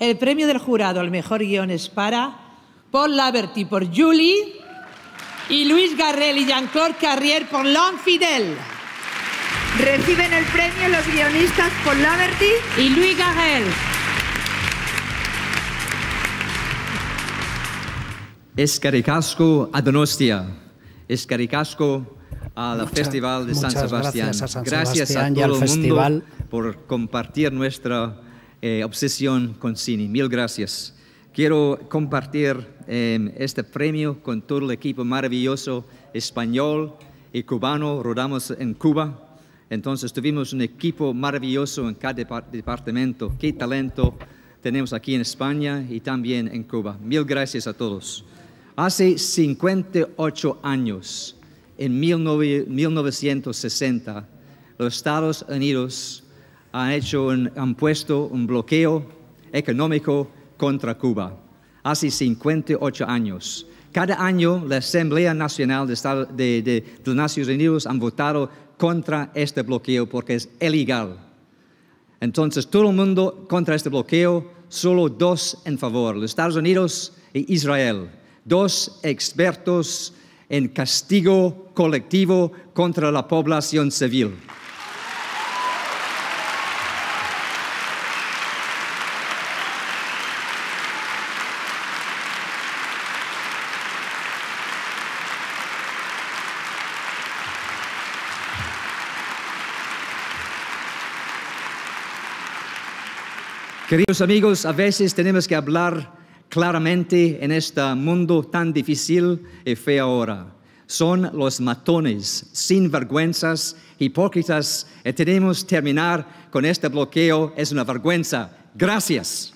El premio del jurado al mejor guión es para Paul Laverty por Julie y Luis Garrel y Jean-Claude Carrier por Fidel. Reciben el premio los guionistas Paul Laverty y Luis Garrel. caricasco a Donostia. caricasco al Festival de San Sebastián. Gracias a, todo el festival. mundo por compartir nuestra eh, obsesión con cine. Mil gracias. Quiero compartir em, este premio con todo el equipo maravilloso español y cubano. Rodamos en Cuba. Entonces tuvimos un equipo maravilloso en cada departamento. Qué talento tenemos aquí en España y también en Cuba. Mil gracias a todos. Hace 58 años, en 1960, los Estados Unidos han, hecho han puesto un bloqueo económico contra Cuba hace 58 años. Cada año la Asamblea Nacional de, Estado, de, de, de han votado contra este bloqueo porque es ilegal. Entonces todo el mundo contra este bloqueo, solo dos en favor, los Estados Unidos e Israel, dos expertos en castigo colectivo contra la población civil. Queridos amigos, a veces tenemos que hablar claramente en este mundo tan difícil y feo ahora. Son los matones, sin vergüenzas, hipócritas. Y tenemos que terminar con este bloqueo. Es una vergüenza. Gracias.